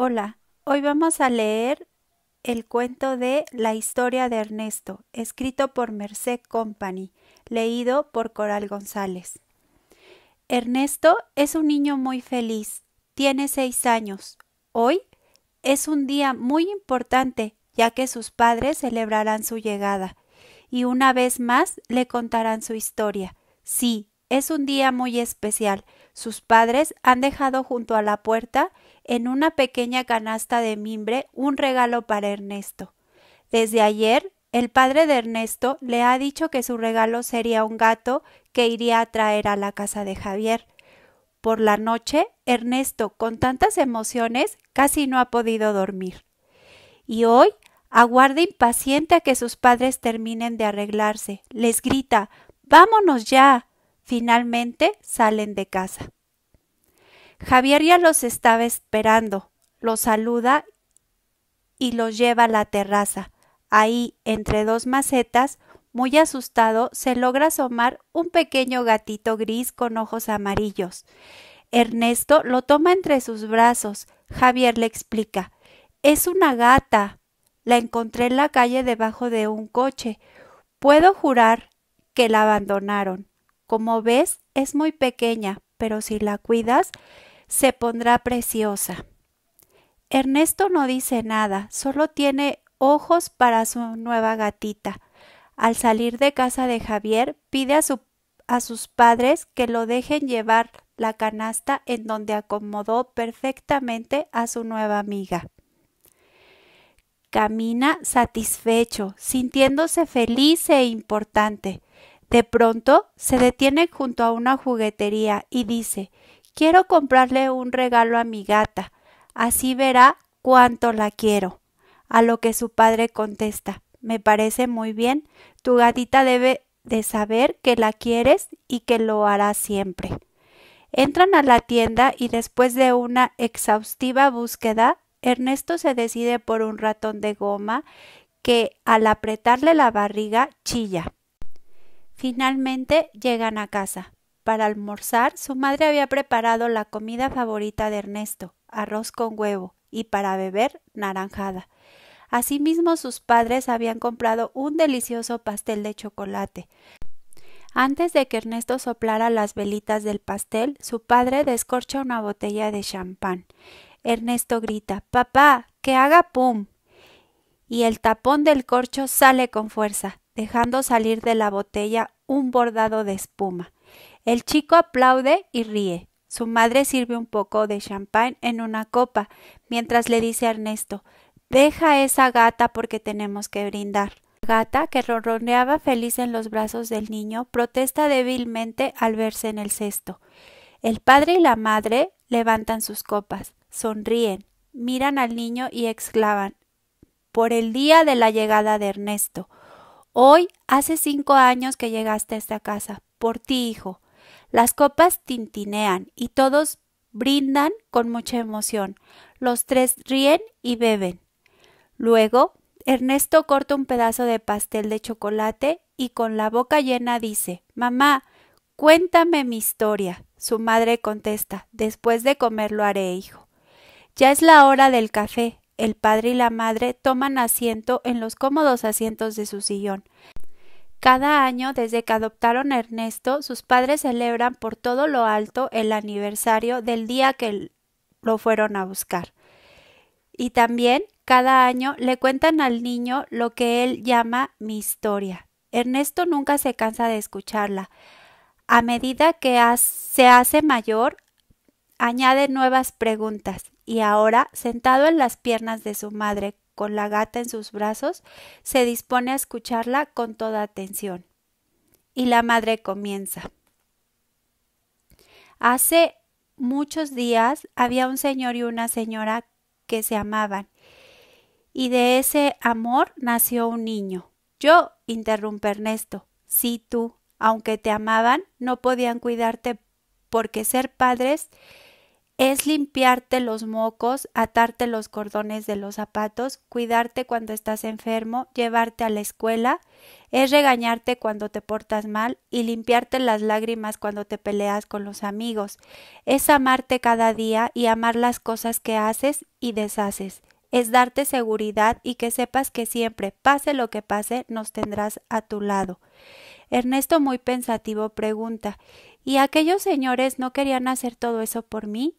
Hola, hoy vamos a leer el cuento de La historia de Ernesto, escrito por Merced Company, leído por Coral González. Ernesto es un niño muy feliz, tiene seis años. Hoy es un día muy importante, ya que sus padres celebrarán su llegada y una vez más le contarán su historia. Sí, es un día muy especial sus padres han dejado junto a la puerta, en una pequeña canasta de mimbre, un regalo para Ernesto. Desde ayer, el padre de Ernesto le ha dicho que su regalo sería un gato que iría a traer a la casa de Javier. Por la noche, Ernesto, con tantas emociones, casi no ha podido dormir. Y hoy aguarda impaciente a que sus padres terminen de arreglarse. Les grita Vámonos ya. Finalmente salen de casa. Javier ya los estaba esperando, los saluda y los lleva a la terraza. Ahí, entre dos macetas, muy asustado, se logra asomar un pequeño gatito gris con ojos amarillos. Ernesto lo toma entre sus brazos. Javier le explica Es una gata. La encontré en la calle debajo de un coche. Puedo jurar que la abandonaron. Como ves, es muy pequeña, pero si la cuidas, se pondrá preciosa. Ernesto no dice nada, solo tiene ojos para su nueva gatita. Al salir de casa de Javier, pide a, sus padres que lo dejen llevar la canasta en donde acomodó perfectamente a su nueva amiga. Camina satisfecho, sintiéndose feliz e importante. De pronto se detiene junto a una juguetería y dice Quiero comprarle un regalo a mi gata, así verá cuánto la quiero. A lo que su padre contesta Me parece muy bien, tu gatita debe de saber que la quieres y que lo hará siempre. Entran a la tienda y después de una exhaustiva búsqueda, Ernesto se decide por un ratón de goma que al apretarle la barriga chilla. Finalmente llegan a casa. Para almorzar, su madre había preparado la comida favorita de Ernesto, arroz con huevo, y para beber, naranjada. Asimismo, sus padres habían comprado un delicioso pastel de chocolate. Antes de que Ernesto soplara las velitas del pastel, su padre descorcha una botella de champán. Ernesto grita Papá, que haga pum. y el tapón del corcho sale con fuerza dejando salir de la botella un bordado de espuma. El chico aplaude y ríe. Su madre sirve un poco de champán en una copa, mientras le dice a Ernesto Deja esa gata porque tenemos que brindar. Gata, que ronroneaba feliz en los brazos del niño, protesta débilmente al verse en el cesto. El padre y la madre levantan sus copas, sonríen, miran al niño y exclaman Por el día de la llegada de Ernesto. Hoy hace cinco años que llegaste a esta casa, por ti, hijo. Las copas tintinean y todos brindan con mucha emoción. Los tres ríen y beben. Luego, Ernesto corta un pedazo de pastel de chocolate y con la boca llena dice Mamá, cuéntame mi historia. Su madre contesta Después de comer lo haré, hijo. Ya es la hora del café el padre y la madre toman asiento en los cómodos asientos de su sillón. Cada año, desde que adoptaron a Ernesto, sus padres celebran por todo lo alto el aniversario del día que lo fueron a buscar. Y también, cada año, le cuentan al niño lo que él llama mi historia. Ernesto nunca se cansa de escucharla. A medida que se hace mayor, Añade nuevas preguntas y ahora, sentado en las piernas de su madre, con la gata en sus brazos, se dispone a escucharla con toda atención. Y la madre comienza. Hace muchos días había un señor y una señora que se amaban, y de ese amor nació un niño. Yo, interrumpe Ernesto, sí tú, aunque te amaban, no podían cuidarte porque ser padres es limpiarte los mocos, atarte los cordones de los zapatos, cuidarte cuando estás enfermo, llevarte a la escuela, es regañarte cuando te portas mal y limpiarte las lágrimas cuando te peleas con los amigos, es amarte cada día y amar las cosas que haces y deshaces, es darte seguridad y que sepas que siempre, pase lo que pase, nos tendrás a tu lado. Ernesto muy pensativo pregunta ¿Y aquellos señores no querían hacer todo eso por mí?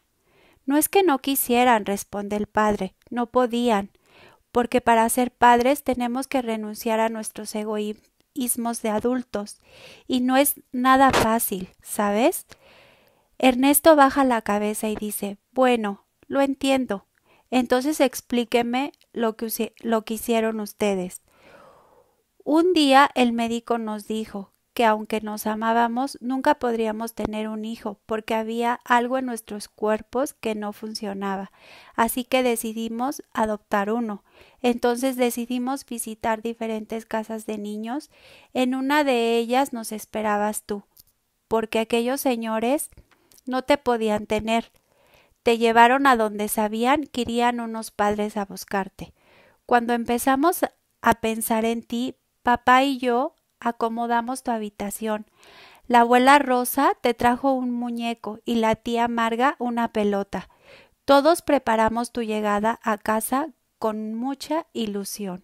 No es que no quisieran, responde el padre, no podían, porque para ser padres tenemos que renunciar a nuestros egoísmos de adultos, y no es nada fácil, ¿sabes? Ernesto baja la cabeza y dice, bueno, lo entiendo. Entonces explíqueme lo que, lo hicieron ustedes. Un día el médico nos dijo aunque nos amábamos, nunca podríamos tener un hijo, porque había algo en nuestros cuerpos que no funcionaba. Así que decidimos adoptar uno. Entonces decidimos visitar diferentes casas de niños. En una de ellas nos esperabas tú, porque aquellos señores no te podían tener. Te llevaron a donde sabían que irían unos padres a buscarte. Cuando empezamos a pensar en ti, papá y yo acomodamos tu habitación. La abuela Rosa te trajo un muñeco y la tía Marga una pelota. Todos preparamos tu llegada a casa con mucha ilusión.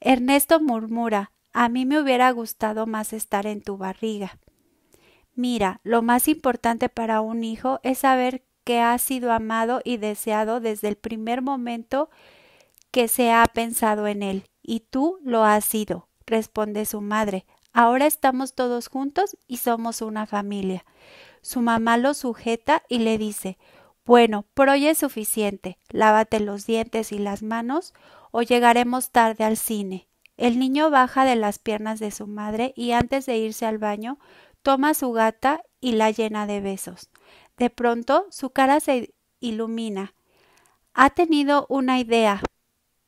Ernesto murmura, a mí me hubiera gustado más estar en tu barriga. Mira, lo más importante para un hijo es saber que ha sido amado y deseado desde el primer momento que se ha pensado en él, y tú lo has sido responde su madre. Ahora estamos todos juntos y somos una familia. Su mamá lo sujeta y le dice Bueno, por hoy es suficiente. Lávate los dientes y las manos, o llegaremos tarde al cine. El niño baja de las piernas de su madre y antes de irse al baño toma su gata y la llena de besos. De pronto su cara se ilumina. Ha tenido una idea,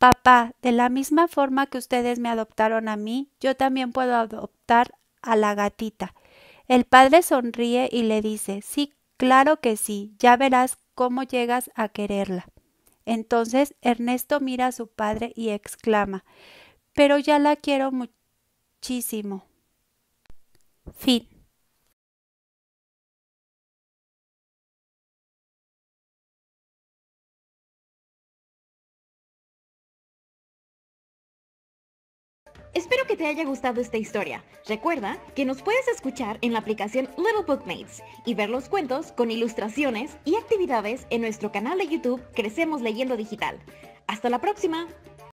Papá, de la misma forma que ustedes me adoptaron a mí, yo también puedo adoptar a la gatita. El padre sonríe y le dice, sí, claro que sí, ya verás cómo llegas a quererla. Entonces Ernesto mira a su padre y exclama, pero ya la quiero muchísimo. Fin. Espero que te haya gustado esta historia. Recuerda que nos puedes escuchar en la aplicación Little Bookmates y ver los cuentos con ilustraciones y actividades en nuestro canal de YouTube Crecemos Leyendo Digital. Hasta la próxima.